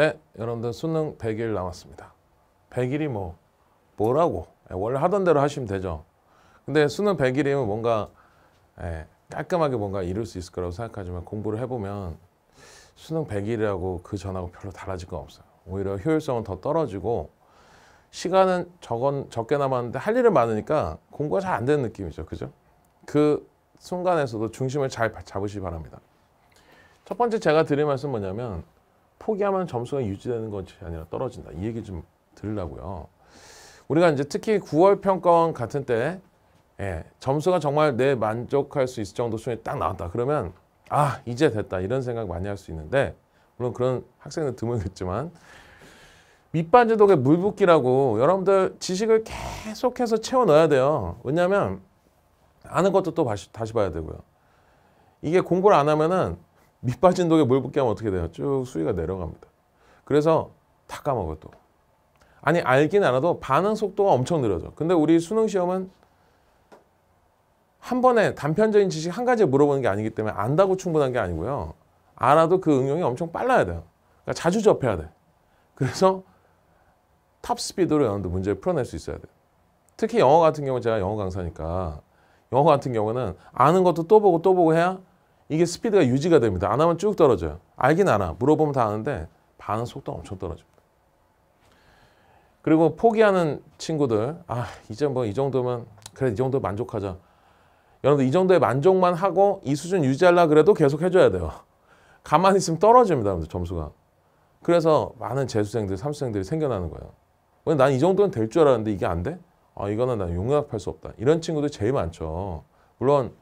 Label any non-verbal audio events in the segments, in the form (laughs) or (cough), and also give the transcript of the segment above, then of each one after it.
네, 여러분들 수능 100일 남았습니다. 100일이 뭐 뭐라고 예, 원래 하던 대로 하시면 되죠. 근데 수능 100일이면 뭔가 에, 예, 깔끔하게 뭔가 이룰 수 있을 거라고 생각하지만 공부를 해보면 수능 100일이라고 그 전하고 별로 달라질 건 없어요. 오히려 효율성은 더 떨어지고 시간은 적은, 적게 남았는데 할 일은 많으니까 공부가 잘 안 되는 느낌이죠. 그죠? 그 순간에서도 중심을 잘 잡으시기 바랍니다. 첫 번째 제가 드릴 말씀 뭐냐면 포기하면 점수가 유지되는 건이 아니라 떨어진다. 이 얘기 좀 들으려고요. 우리가 이제 특히 9월 평가원 같은 때 예, 점수가 정말 내 만족할 수 있을 정도 수준이 딱 나왔다. 그러면 아 이제 됐다 이런 생각 많이 할 수 있는데 물론 그런 학생은 드물겠지만 밑반지독의 물붓기라고 여러분들 지식을 계속해서 채워 넣어야 돼요. 왜냐하면 아는 것도 또 다시, 다시 봐야 되고요. 이게 공부를 안 하면은 밑 빠진 독에 물 붓게 하면 어떻게 돼요? 쭉 수위가 내려갑니다. 그래서 다 까먹어 도 아니 알긴 알아도 반응 속도가 엄청 느려져. 근데 우리 수능 시험은 한 번에 단편적인 지식 한 가지 물어보는 게 아니기 때문에 안다고 충분한 게 아니고요. 알아도 그 응용이 엄청 빨라야 돼요. 그러니까 자주 접해야 돼. 그래서 탑 스피드로 여러분들 문제를 풀어낼 수 있어야 돼. 특히 영어 같은 경우 제가 영어 강사니까 영어 같은 경우는 아는 것도 또 보고 또 보고 해야 이게 스피드가 유지가 됩니다. 안 하면 쭉 떨어져요. 알긴 알아. 물어보면 다 아는데 반응 속도가 엄청 떨어집니다. 그리고 포기하는 친구들 아 이제 뭐 이 정도면 그래 이 정도 만족하자. 여러분들 이 정도의 만족만 하고 이 수준 유지하려 그래도 계속 해줘야 돼요. 가만히 있으면 떨어집니다. 여러분들 점수가. 그래서 많은 재수생들, 삼수생들이 생겨나는 거예요. 난 이 정도는 될 줄 알았는데 이게 안 돼? 아 이거는 난 용납할 수 없다. 이런 친구들 제일 많죠. 물론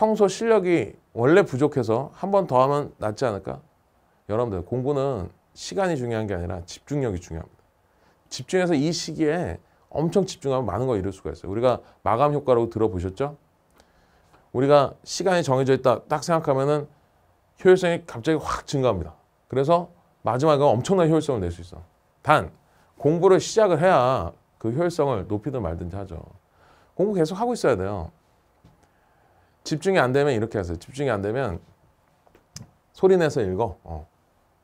평소 실력이 원래 부족해서 한 번 더 하면 낫지 않을까? 여러분들 공부는 시간이 중요한 게 아니라 집중력이 중요합니다. 집중해서 이 시기에 엄청 집중하면 많은 걸 이룰 수가 있어요. 우리가 마감 효과라고 들어보셨죠? 우리가 시간이 정해져 있다 딱 생각하면은 효율성이 갑자기 확 증가합니다. 그래서 마지막에 엄청난 효율성을 낼 수 있어. 단 공부를 시작을 해야 그 효율성을 높이든 말든지 하죠. 공부 계속 하고 있어야 돼요. 집중이 안 되면 이렇게 하세요. 집중이 안 되면 소리 내서 읽어. 어.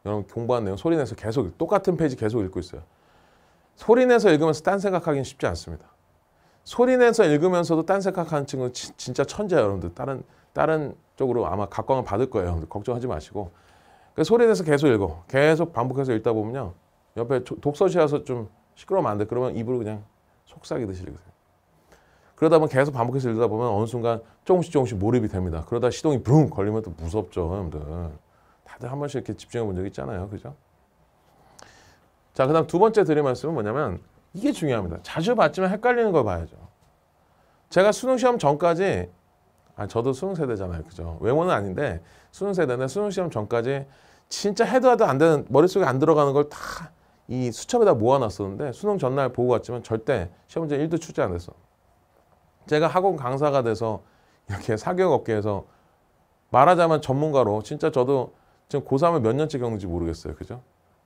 여러분 공부한 내용 소리 내서 계속 똑같은 페이지 계속 읽고 있어요. 소리 내서 읽으면서 딴 생각하기는 쉽지 않습니다. 소리 내서 읽으면서도 딴 생각하는 친구는 치, 진짜 천재예요. 여러분들 다른 다른 쪽으로 아마 각광을 받을 거예요. 여러분들 걱정하지 마시고 그 소리 내서 계속 읽어. 계속 반복해서 읽다 보면요. 옆에 독서실 와서 좀 시끄러우면 안 돼. 그러면 입으로 그냥 속삭이듯이 읽으세요. 그러다 보면 계속 반복해서 읽다 보면 어느 순간 조금씩 조금씩 몰입이 됩니다. 그러다 시동이 브릉 걸리면 또 무섭죠, 여러분들. 다들 한 번씩 이렇게 집중해 본적 있잖아요, 그죠? 자, 그다음 두 번째 드릴 말씀은 뭐냐면 이게 중요합니다. 자주 봤지만 헷갈리는 걸 봐야죠. 제가 수능 시험 전까지 아, 저도 수능 세대잖아요, 그죠? 외모는 아닌데 수능 세대는 수능 시험 전까지 진짜 해도 해도 안 되는 머릿속에 안 들어가는 걸 다 이 수첩에다 모아놨었는데 수능 전날 보고 갔지만 절대 시험 문제 1도 출제 안 했어. 제가 학원 강사가 돼서 이렇게 사교육 업계에서 말하자면 전문가로 진짜 저도 지금 고3을 몇 년째 겪는지 모르겠어요. 그죠?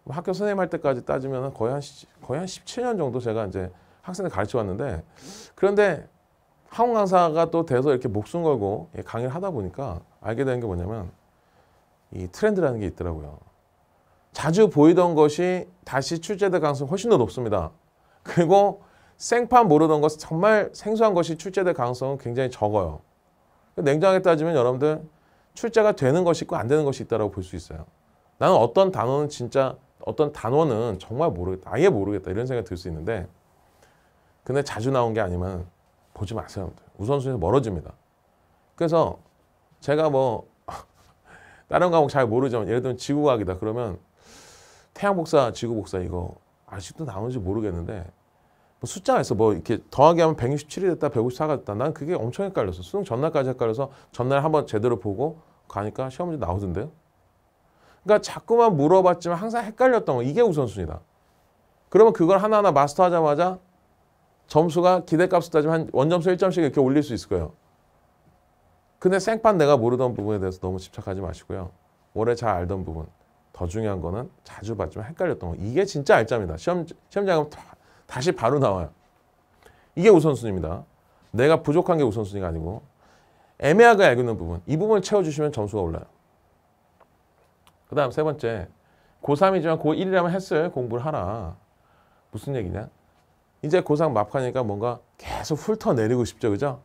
학교 선생님 할 때까지 따지면 거의 한, 거의 한 17년 정도 제가 이제 학생을 가르쳐 왔는데 그런데 학원 강사가 또 돼서 이렇게 목숨 걸고 강의를 하다 보니까 알게 되는 게 뭐냐면 이 트렌드라는 게 있더라고요. 자주 보이던 것이 다시 출제될 가능성이 훨씬 더 높습니다. 그리고 생판 모르던 것 정말 생소한 것이 출제될 가능성은 굉장히 적어요. 그러니까 냉정하게 따지면 여러분들 출제가 되는 것이 있고 안 되는 것이 있다고 볼 수 있어요. 나는 어떤 단어는 진짜 어떤 단어는 정말 모르겠다. 아예 모르겠다. 이런 생각이 들 수 있는데 근데 자주 나온 게 아니면 보지 마세요. 우선순위에서 멀어집니다. 그래서 제가 뭐 (laughs) 다른 과목 잘 모르지만 예를 들면 지구과학이다. 그러면 태양복사, 지구복사 이거 아직도 나오는지 모르겠는데 뭐 숫자에서 뭐 이렇게 더하기 하면 167이 됐다, 154가 됐다. 난 그게 엄청 헷갈려서 수능 전날까지 헷갈려서 전날 한번 제대로 보고 가니까 시험 문제 나오던데요. 그러니까 자꾸만 물어봤지만 항상 헷갈렸던 거. 이게 우선순위다. 그러면 그걸 하나하나 마스터하자마자 점수가 기대값을 따지면 한 원점수 1점씩 이렇게 올릴 수 있을 거예요. 근데 생판 내가 모르던 부분에 대해서 너무 집착하지 마시고요. 올해 잘 알던 부분. 더 중요한 거는 자주 봤지만 헷갈렸던 거. 이게 진짜 알짜입니다. 시험, 시험장에 가면 다시 바로 나와요. 이게 우선순위입니다. 내가 부족한 게 우선순위가 아니고 애매하게 알고 있는 부분, 이 부분을 채워주시면 점수가 올라요. 그 다음 세 번째, 고3이지만 고1이라면 했어요. 공부를 하라. 무슨 얘기냐? 이제 고3 막하니까 뭔가 계속 훑어내리고 싶죠. 그죠?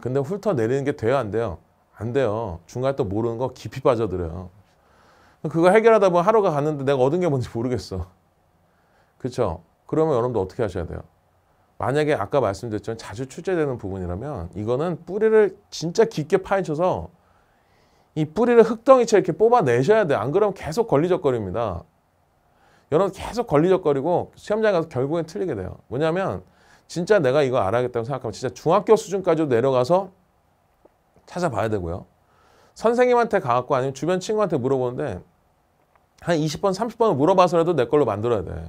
근데 훑어내리는 게 돼요? 안 돼요? 안 돼요. 중간에 또 모르는 거 깊이 빠져들어요. 그거 해결하다 보면 하루가 갔는데 내가 얻은 게 뭔지 모르겠어. 그렇죠? 그러면 여러분도 어떻게 하셔야 돼요? 만약에 아까 말씀드렸지만 자주 출제되는 부분이라면 이거는 뿌리를 진짜 깊게 파헤쳐서 이 뿌리를 흙덩이채 이렇게 뽑아내셔야 돼요. 안 그러면 계속 걸리적거립니다. 여러분 계속 걸리적거리고 시험장에 가서 결국엔 틀리게 돼요. 뭐냐면 진짜 내가 이거 알아야겠다고 생각하면 진짜 중학교 수준까지도 내려가서 찾아봐야 되고요. 선생님한테 가갖고 아니면 주변 친구한테 물어보는데 한 20번, 3 0번 물어봐서라도 내 걸로 만들어야 돼.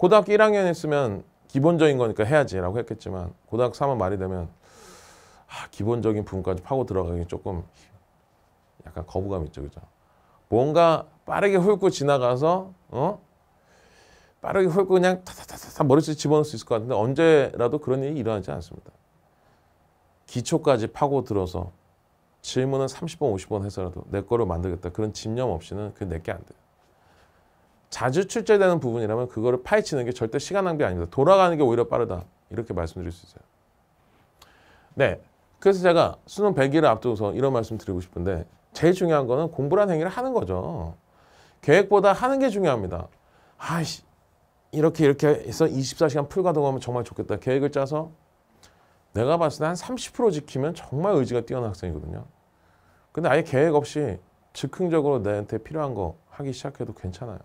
고등학교 1학년 했으면 기본적인 거니까 해야지라고 했겠지만 고등학교 3학 년 말이 되면 아, 기본적인 부분까지 파고 들어가기 조금 약간 거부감 있죠, 그죠? 뭔가 빠르게 훑고 지나가서 어? 빠르게 훑고 그냥 타타타타 머릿속에 집어넣을 수 있을 것 같은데 언제라도 그런 일이 일어나지 않습니다. 기초까지 파고 들어서 질문은 30번, 50번 해서라도 내 거를 만들겠다. 그런 집념 없이는 그게 내게 안 돼요. 자주 출제되는 부분이라면 그거를 파헤치는 게 절대 시간 낭비 아닙니다. 돌아가는 게 오히려 빠르다. 이렇게 말씀드릴 수 있어요. 네. 그래서 제가 수능 100일을 앞두고서 이런 말씀 드리고 싶은데 제일 중요한 거는 공부란 행위를 하는 거죠. 계획보다 하는 게 중요합니다. 아이씨 이렇게 이렇게 해서 24시간 풀 가동하면 정말 좋겠다. 계획을 짜서 내가 봤을 때 한 30% 지키면 정말 의지가 뛰어난 학생이거든요. 근데 아예 계획 없이 즉흥적으로 내한테 필요한 거 하기 시작해도 괜찮아요.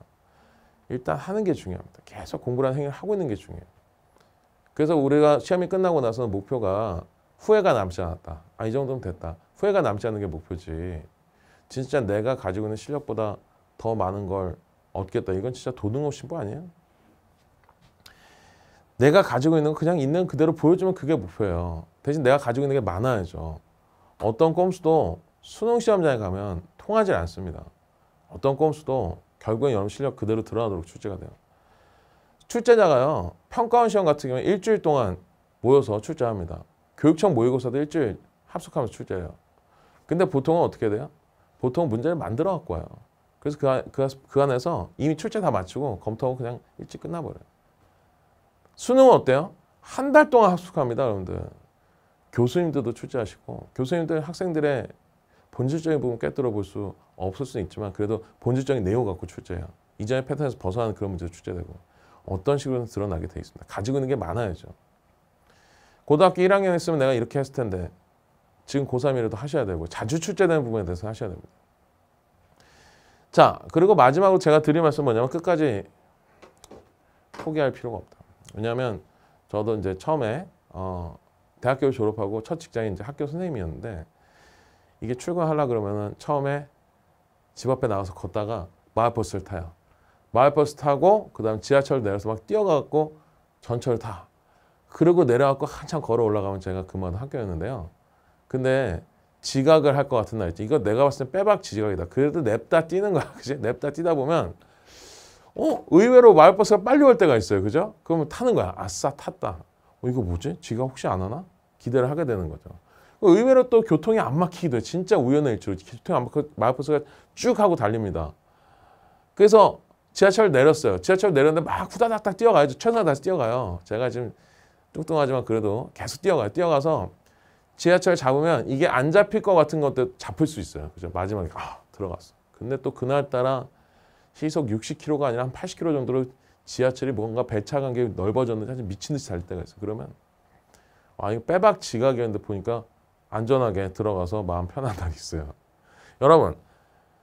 일단 하는 게 중요합니다. 계속 공부라는 행위를 하고 있는 게 중요해요. 그래서 우리가 시험이 끝나고 나서는 목표가 후회가 남지 않았다. 아, 이 정도면 됐다. 후회가 남지 않는 게 목표지. 진짜 내가 가지고 있는 실력보다 더 많은 걸 얻겠다. 이건 진짜 도둑놈 신부 뭐 아니에요? 내가 가지고 있는 거 그냥 있는 그대로 보여주면 그게 목표예요. 대신 내가 가지고 있는 게 많아야죠. 어떤 꼼수도 수능 시험장에 가면 통하지 않습니다. 어떤 꼼수도 결국엔 여러분 실력 그대로 드러나도록 출제가 돼요. 출제자가요. 평가원 시험 같은 경우는 일주일 동안 모여서 출제합니다. 교육청 모의고사도 일주일 합숙하면서 출제해요. 근데 보통은 어떻게 돼요? 보통 문제를 만들어 갖고 와요. 그래서 그, 그, 그 안에서 이미 출제 다 마치고 검토하고 그냥 일찍 끝나버려요. 수능은 어때요? 한 달 동안 합숙합니다, 여러분들. 교수님들도 출제하시고 교수님들 학생들의 본질적인 부분 깨뜨려 볼 수 없을 수는 있지만 그래도 본질적인 내용 갖고 출제해요. 이전의 패턴에서 벗어나는 그런 문제도 출제되고 어떤 식으로든 드러나게 돼 있습니다. 가지고 있는 게 많아야죠. 고등학교 1학년 했으면 내가 이렇게 했을 텐데 지금 고3이라도 하셔야 되고 자주 출제되는 부분에 대해서 하셔야 됩니다. 자 그리고 마지막으로 제가 드릴 말씀은 뭐냐면 끝까지 포기할 필요가 없다. 왜냐하면 저도 이제 처음에 어, 대학교 졸업하고 첫 직장이 이제 학교 선생님이었는데 이게 출근하려 그러면은 처음에 집 앞에 나가서 걷다가 마을버스를 타요. 마을버스 타고 그다음 지하철 내려서 막 뛰어가고 전철 타. 그리고 내려갖고 한참 걸어 올라가면 제가 그만 학교였는데요. 근데 지각을 할 것 같은 날이지. 이거 내가 봤을 때 빼박 지각이다. 그래도 냅다 뛰는 거야. (laughs) 그지? 냅다 뛰다 보면 어? 의외로 마을버스가 빨리 올 때가 있어요. 그죠? 그러면 타는 거야. 아싸 탔다. 어, 이거 뭐지? 지가 혹시 안 하나? 기대를 하게 되는 거죠. 의외로 또 교통이 안 막히기도 해. 진짜 우연의 일치로 교통이 안 막히고 마을포스가쭉 하고 달립니다. 그래서 지하철 내렸어요. 지하철 내렸는데 막 후다닥닥 뛰어가요. 최선을 다시 뛰어가요. 제가 지금 뚱뚱하지만 그래도 계속 뛰어가요. 뛰어가서 지하철 잡으면 이게 안 잡힐 것 같은 것도 잡을 수 있어요. 그죠? 마지막에 아 들어갔어. 근데 또 그날따라 시속 60km가 아니라 한 80km 정도로 지하철이 뭔가 배차 간격이 넓어졌는데 사실 미친 듯이 달 때가 있어. 요 그러면 아 이거 빼박 지각이었는데 보니까 안전하게 들어가서 마음 편한 날이 있어요. 여러분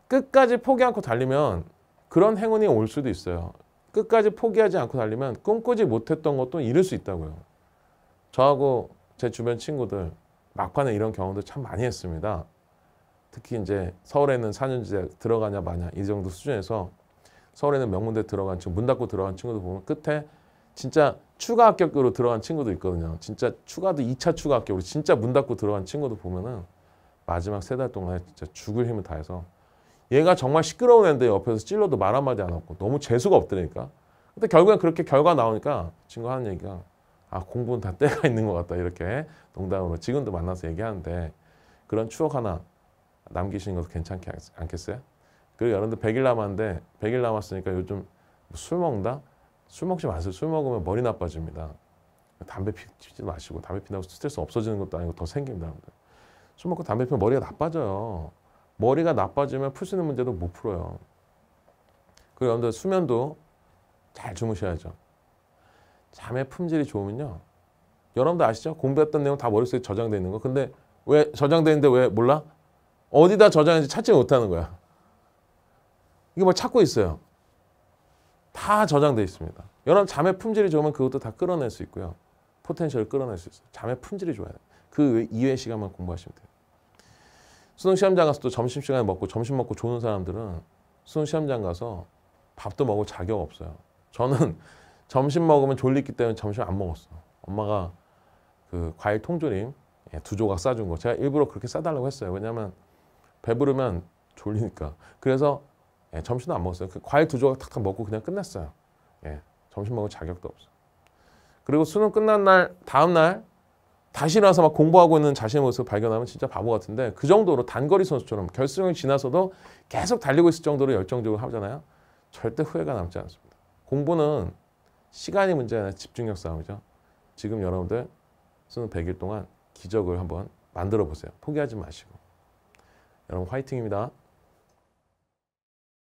끝까지 포기 않고 달리면 그런 행운이 올 수도 있어요. 끝까지 포기하지 않고 달리면 꿈꾸지 못했던 것도 이룰 수 있다고요. 저하고 제 주변 친구들 막판에 이런 경험도 참 많이 했습니다. 특히 이제 서울에 있는 산연지 들어가냐 마냐 이 정도 수준에서 서울에 는 명문대 들어간 친구 문 닫고 들어간 친구들 보면 끝에 진짜 추가 합격으로 들어간 친구도 있거든요. 진짜 추가도 2차 추가 합격으로 진짜 문 닫고 들어간 친구도 보면은 마지막 세 달 동안에 진짜 죽을 힘을 다해서 얘가 정말 시끄러운 애인데 옆에서 찔러도 말 한마디 안 하고 너무 재수가 없더니까 근데 결국엔 그렇게 결과 나오니까 친구 하는 얘기가 아 공부는 다 때가 (laughs) 있는 것 같다 이렇게 농담으로 지금도 만나서 얘기하는데 그런 추억 하나 남기시는 것도 괜찮게 않겠어요? 그리고 여러분들 100일 남았는데 100일 남았으니까 요즘 술 먹는다? 술 먹지 마세요. 술 먹으면 머리 나빠집니다. 담배 피, 피지 마시고 담배 피다고 스트레스 없어지는 것도 아니고 더 생깁니다. 술 먹고 담배 피면 머리가 나빠져요. 머리가 나빠지면 풀 수 있는 문제도 못 풀어요. 그리고 여러분들 수면도 잘 주무셔야죠. 잠의 품질이 좋으면요. 여러분들 아시죠? 공부했던 내용 다 머릿속에 저장되어 있는 거. 근데 왜 저장되어 있는데 왜 몰라? 어디다 저장했는지 찾지 못하는 거야. 이게 뭘 뭐 찾고 있어요. 다 저장돼 있습니다. 여러분 잠의 품질이 좋으면 그것도 다 끌어낼 수 있고요. 포텐셜을 끌어낼 수 있어요. 잠의 품질이 좋아요. 그 이외 시간만 공부하시면 돼요. 수능 시험장 가서 또 점심시간에 먹고 점심 먹고 조는 사람들은 수능 시험장 가서 밥도 먹을 자격 없어요. 저는 (laughs) 점심 먹으면 졸리기 때문에 점심 안 먹었어. 엄마가 그 과일 통조림 예, 두 조각 싸준 거. 제가 일부러 그렇게 싸달라고 했어요. 왜냐하면 배부르면 졸리니까. 그래서 예, 점심도 안 먹었어요. 그 과일 두 조각 탁탁 먹고 그냥 끝났어요. 예, 점심 먹을 자격도 없어. 그리고 수능 끝난 날 다음 날 다시 일어나서 막 공부하고 있는 자신의 모습을 발견하면 진짜 바보 같은데 그 정도로 단거리 선수처럼 결승을 지나서도 계속 달리고 있을 정도로 열정적으로 하잖아요. 절대 후회가 남지 않습니다. 공부는 시간이 문제 아 집중력 싸움이죠. 지금 여러분들 수능 100일 동안 기적을 한번 만들어 보세요. 포기하지 마시고. 여러분 화이팅입니다.